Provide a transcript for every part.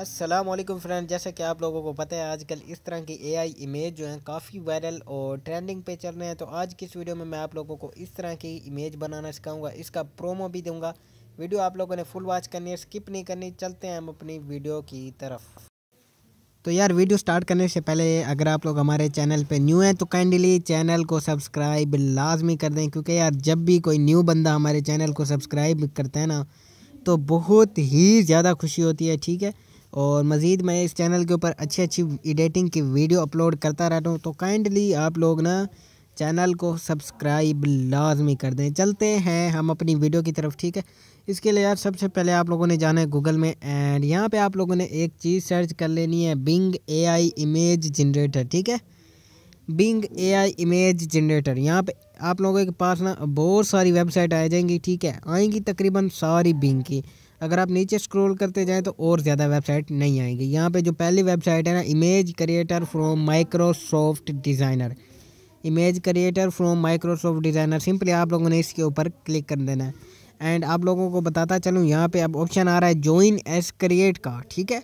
Aslam friend जैसे कि आप लोगों को पता है आजकल इस तरह की एआई इमेज जो है काफ़ी वायरल और ट्रेंडिंग पे चल रहे हैं तो आज की इस वीडियो में मैं आप लोगों को इस तरह की इमेज बनाना सिखाऊंगा इसका प्रोमो भी दूंगा वीडियो आप लोगों ने फुल वॉच करनी है स्किप नहीं करनी चलते हैं हम अपनी वीडियो की तरफ तो यार वीडियो स्टार्ट करने से पहले अगर आप लोग हमारे चैनल पे न्यू हैं तो काइंडली चैनल को सब्सक्राइब लाजमी कर दें क्योंकि यार जब भी कोई न्यू बंदा हमारे चैनल को सब्सक्राइब करता है ना तो बहुत ही ज़्यादा खुशी होती है ठीक है और मज़ीद मैं इस चैनल के ऊपर अच्छी अच्छी एडिटिंग की वीडियो अपलोड करता रहता हूँ तो काइंडली आप लोग ना चैनल को सब्सक्राइब लाजमी कर दें चलते हैं हम अपनी वीडियो की तरफ ठीक है इसके लिए यार सबसे पहले आप लोगों ने जाना है गूगल में एंड यहाँ पे आप लोगों ने एक चीज़ सर्च कर लेनी है बिंग एआई इमेज जनरेटर ठीक है बिंग एआई इमेज जनरेटर यहाँ पे आप लोगों के पास ना बहुत सारी वेबसाइट आ जाएंगी ठीक है आएंगी तकरीबन सारी बिंग की अगर आप नीचे स्क्रॉल करते जाएँ तो और ज़्यादा वेबसाइट नहीं आएंगी यहाँ पे जो पहली वेबसाइट है ना image creator from Microsoft Designer image creator from Microsoft Designer simply आप लोगों ने इसके ऊपर क्लिक कर देना है एंड आप लोगों को बताता चलूँ यहाँ पर अब ऑप्शन आ रहा है जॉइन एस क्रिएट का ठीक है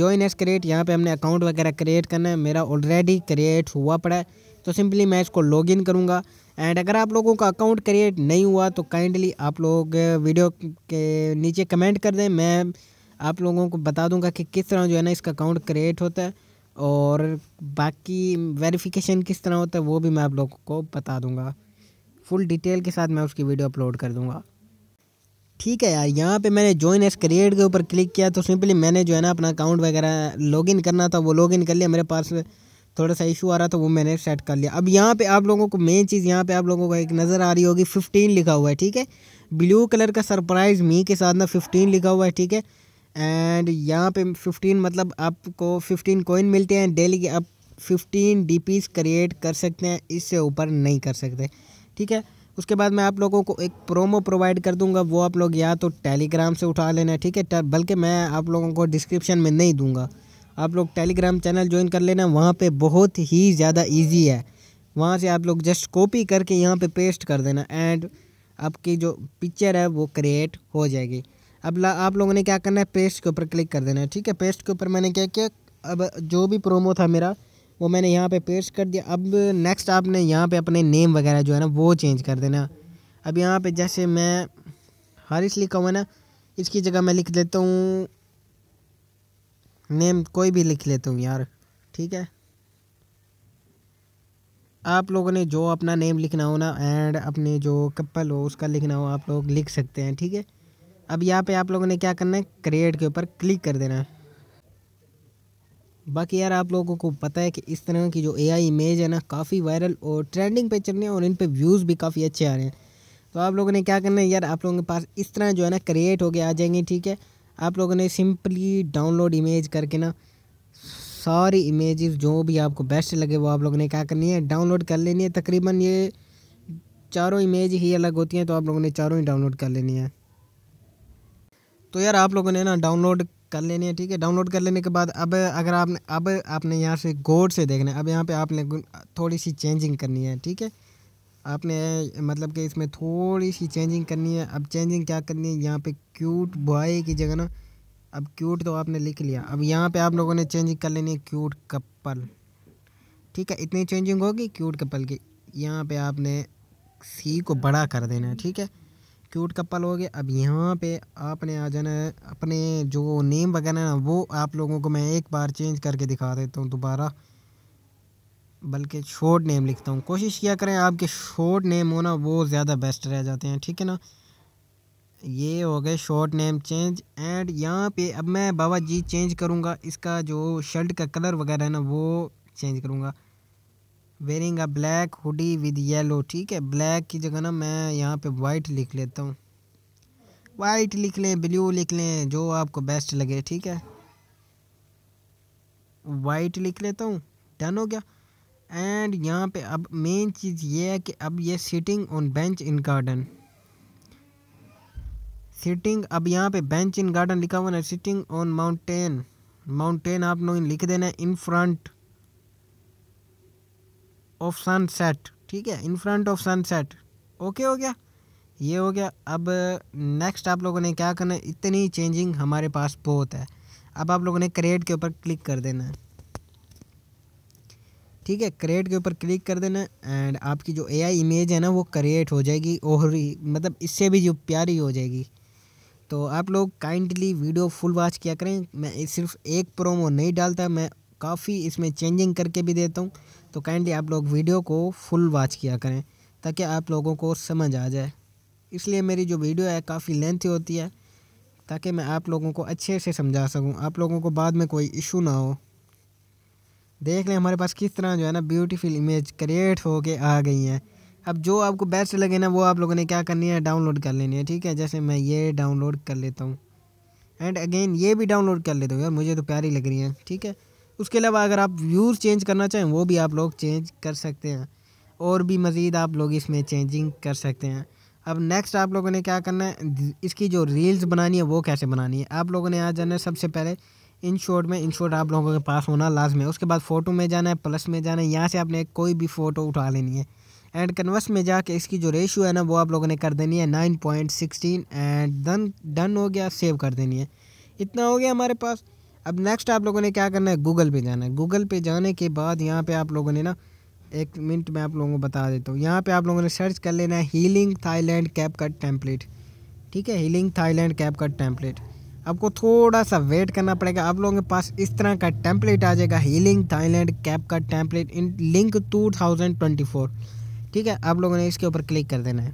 जॉइन एस क्रिएट यहाँ पर हमने अकाउंट वगैरह क्रिएट करना है मेरा ऑलरेडी क्रिएट हुआ पड़ा है तो सिंपली मैं इसको लॉगिन करूँगा एंड अगर आप लोगों का अकाउंट क्रिएट नहीं हुआ तो काइंडली आप लोग वीडियो के नीचे कमेंट कर दें मैं आप लोगों को बता दूंगा कि किस तरह जो है ना इसका अकाउंट क्रिएट होता है और बाकी वेरिफिकेशन किस तरह होता है वो भी मैं आप लोगों को बता दूंगा फुल डिटेल के साथ मैं उसकी वीडियो अपलोड कर दूंगा ठीक है यार यहाँ पे मैंने ज्वाइन एस क्रिएट के ऊपर क्लिक किया तो सिंपली मैंने जो है ना अपना अकाउंट वगैरह लॉगिन करना था वो लॉगिन कर लिया मेरे पास थोड़ा सा इशू आ रहा था तो वो मैंने सेट कर लिया अब यहाँ पे आप लोगों को मेन चीज़ यहाँ पे आप लोगों को एक नज़र आ रही होगी फिफ्टीन लिखा हुआ है ठीक है ब्लू कलर का सरप्राइज़ मी के साथ ना फिफ्टीन लिखा हुआ है ठीक है एंड यहाँ पे फिफ्टीन मतलब आपको फिफ्टीन कोइन मिलते हैं डेली के आप फिफ्टीन डी क्रिएट कर सकते हैं इससे ऊपर नहीं कर सकते ठीक है उसके बाद मैं आप लोगों को एक प्रोमो प्रोवाइड कर दूँगा वो आप लोग या तो टेलीग्राम से उठा लेना ठीक है बल्कि मैं आप लोगों को डिस्क्रिप्शन में नहीं दूँगा आप लोग टेलीग्राम चैनल ज्वाइन कर लेना वहाँ पे बहुत ही ज़्यादा इजी है वहाँ से आप लोग जस्ट कॉपी करके यहाँ पे पेस्ट कर देना एंड आपकी जो पिक्चर है वो क्रिएट हो जाएगी अब आप लोगों ने क्या करना है पेस्ट के ऊपर क्लिक कर देना है ठीक है पेस्ट के ऊपर मैंने क्या किया अब जो भी प्रोमो था मेरा वो मैंने यहाँ पे पेस्ट कर दिया अब नेक्स्ट आपने यहाँ पर अपने नेम वगैरह जो है ना वो चेंज कर देना अब यहाँ पर जैसे मैं हारिस लिखा हुआ ना इसकी जगह मैं लिख देता हूँ नेम कोई भी लिख लेता हूँ यार ठीक है आप लोगों ने जो अपना नेम लिखना हो ना एंड अपने जो कपल हो उसका लिखना हो आप लोग लिख सकते हैं ठीक है अब यहाँ पे आप लोगों ने क्या करना है क्रिएट के ऊपर क्लिक कर देना है बाकी यार आप लोगों को पता है कि इस तरह की जो एआई इमेज है ना काफ़ी वायरल और ट्रेंडिंग पे चल रही है और इन पे व्यूज़ भी काफ़ी अच्छे आ रहे हैं तो आप लोगों ने क्या करना है यार आप लोगों के पास इस तरह जो है ना क्रिएट होके आ जाएंगे ठीक है आप लोगों ने सिंपली डाउनलोड इमेज करके ना सारी इमेजेस जो भी आपको बेस्ट लगे वो आप लोगों ने क्या करनी है डाउनलोड कर लेनी है तकरीबन ये चारों इमेज ही अलग होती हैं तो आप लोगों ने चारों ही डाउनलोड कर लेनी है तो यार आप लोगों ने ना डाउनलोड कर लेनी है ठीक है डाउनलोड कर लेने के बाद अब अगर आपने अब आपने यहाँ से गोड से देखना है अब यहाँ पे आपने थोड़ी सी चेंजिंग करनी है ठीक है आपने मतलब कि इसमें थोड़ी सी चेंजिंग करनी है अब चेंजिंग क्या करनी है यहाँ पे क्यूट बॉय की जगह ना अब क्यूट तो आपने लिख लिया अब यहाँ पे आप लोगों ने चेंजिंग कर लेनी है क्यूट कपल ठीक है इतनी चेंजिंग होगी क्यूट कपल की यहाँ पे आपने सी को बड़ा कर देना है ठीक है क्यूट कपल हो गया अब यहाँ पे आपने आ जाना है अपने जो नेम वगैरह ना वो आप लोगों को मैं एक बार चेंज करके दिखा देता हूँ दोबारा बल्कि शॉर्ट नेम लिखता हूँ कोशिश किया करें आपके शॉर्ट नेम हो ना वो ज़्यादा बेस्ट रह जाते हैं ठीक है ना ये हो गए शॉर्ट नेम चेंज एंड यहाँ पे अब मैं बाबा जी चेंज करूँगा इसका जो शर्ट का कलर वगैरह है ना वो चेंज करूँगा wearing a black hoodie with yellow ठीक है ब्लैक की जगह ना मैं यहाँ पे वाइट लिख लेता हूँ वाइट लिख लें ब्लू लिख लें जो आपको बेस्ट लगे ठीक है वाइट लिख लेता हूँ डन हो गया एंड यहाँ पे अब मेन चीज़ ये है कि अब ये sitting on bench in garden sitting अब यहाँ पे बेंच इन गार्डन लिखा हुआ है सिटिंग ऑन माउंटेन माउंटेन आप लोग लिख देना है इन फ्रंट ऑफ सनसेट ठीक है in front of sunset okay हो गया ये हो गया अब नेक्स्ट आप लोगों ने क्या करना है इतनी चेंजिंग हमारे पास बहुत है अब आप लोगों ने क्रिएट के ऊपर क्लिक कर देना है ठीक है क्रिएट के ऊपर क्लिक कर देना एंड आपकी जो एआई इमेज है ना वो क्रिएट हो जाएगी और मतलब इससे भी जो प्यारी हो जाएगी तो आप लोग काइंडली वीडियो फुल वॉच किया करें मैं सिर्फ एक प्रोमो नहीं डालता मैं काफ़ी इसमें चेंजिंग करके भी देता हूँ तो काइंडली आप लोग वीडियो को फुल वॉच किया करें ताकि आप लोगों को समझ आ जाए इसलिए मेरी जो वीडियो है काफ़ी लेंथी होती है ताकि मैं आप लोगों को अच्छे से समझा सकूं आप लोगों को बाद में कोई इशू ना हो देख लें हमारे पास किस तरह जो है ना ब्यूटीफुल इमेज क्रिएट होके आ गई हैं अब जो आपको बेस्ट लगे ना वो आप लोगों ने क्या करनी है डाउनलोड कर लेनी है ठीक है जैसे मैं ये डाउनलोड कर लेता हूँ एंड अगेन ये भी डाउनलोड कर लेता हूँ यार मुझे तो प्यारी लग रही है ठीक है उसके अलावा अगर आप व्यूज़ चेंज करना चाहें वो भी आप लोग चेंज कर सकते हैं और भी मज़ीद आप लोग इसमें चेंजिंग कर सकते हैं अब नेक्स्ट आप लोगों ने क्या करना है इसकी जो रील्स बनानी है वो कैसे बनानी है आप लोगों ने आ जाना है सबसे पहले इन शॉर्ट में इन शॉर्ट आप लोगों के पास होना लाजमी है उसके बाद फ़ोटो में जाना है प्लस में जाना है यहाँ से आपने कोई भी फ़ोटो उठा लेनी है एंड कन्वर्स में जाके इसकी जो रेशियो है ना वो आप लोगों ने कर देनी है nine point sixteen and done done हो गया सेव कर देनी है इतना हो गया हमारे पास अब नेक्स्ट आप लोगों ने क्या करना है गूगल पे जाना है गूगल पे जाने के बाद यहाँ पे आप लोगों ने ना एक मिनट में आप लोगों को बता देता हूँ यहाँ पे आप लोगों ने सर्च कर लेना है healing Thailand CapCut template ठीक है healing Thailand CapCut template आपको थोड़ा सा वेट करना पड़ेगा आप लोगों के पास इस तरह का टेम्पलेट आ जाएगा हीलिंग थाईलैंड कैप का टेम्पलेट इन लिंक 2024 ठीक है आप लोगों ने इसके ऊपर क्लिक कर देना है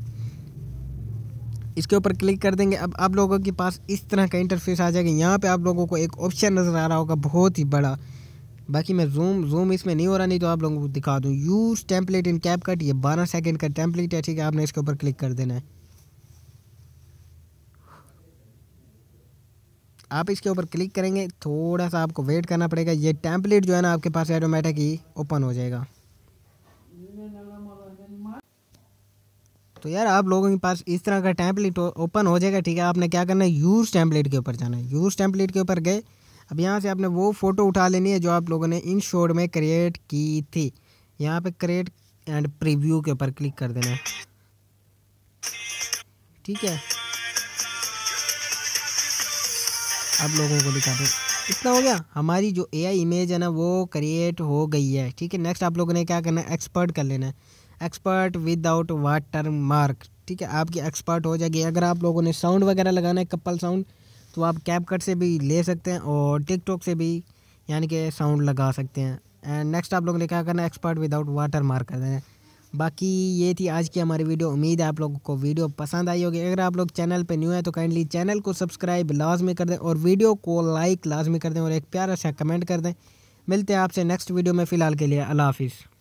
इसके ऊपर क्लिक कर देंगे अब आप लोगों के पास इस तरह का इंटरफेस आ जाएगा यहाँ पे आप लोगों को एक ऑप्शन नज़र आ रहा होगा बहुत ही बड़ा बाकी मैं जूम जूम इसमें नहीं हो रहा नहीं तो आप लोगों को दिखा दूँ use template in CapCut ये बारह सेकेंड का टेम्पलेट है ठीक है आपने इसके ऊपर क्लिक कर देना है आप इसके ऊपर क्लिक करेंगे थोड़ा सा आपको वेट करना पड़ेगा ये टैंपलेट जो है ना आपके पास ऑटोमेटिक ही ओपन हो जाएगा तो यार आप लोगों के पास इस तरह का टैंपलेट ओपन हो जाएगा ठीक है आपने क्या करना है यूज़ टैंपलेट के ऊपर जाना है यूज़ टैंपलेट के ऊपर गए अब यहाँ से आपने वो फ़ोटो उठा लेनी है जो आप लोगों ने इन शॉट में क्रिएट की थी यहाँ पे क्रिएट एंड प्रीव्यू के ऊपर क्लिक कर देना है ठीक है अब लोगों को दिखा दो इतना हो गया हमारी जो एआई इमेज है ना वो क्रिएट हो गई है ठीक है नेक्स्ट आप लोगों ने क्या करना है एक्सपर्ट कर लेना है एक्सपर्ट विदाउट वाटर मार्क ठीक है आपकी एक्सपर्ट हो जाएगी अगर आप लोगों ने साउंड वगैरह लगाना है कपल साउंड तो आप कैप कट से भी ले सकते हैं और टिकटॉक से भी यानी कि साउंड लगा सकते हैं एंड नेक्स्ट आप लोगों ने क्या करना है एक्सपर्ट विदाउट वाटर मार्क कर देना है बाकी ये थी आज की हमारी वीडियो उम्मीद है आप लोगों को वीडियो पसंद आई होगी अगर आप लोग चैनल पे न्यू है तो काइंडली चैनल को सब्सक्राइब लाजमी कर दें और वीडियो को लाइक लाजमी कर दें और एक प्यारा सा कमेंट कर दें मिलते हैं आपसे नेक्स्ट वीडियो में फ़िलहाल के लिए अला हाफिज़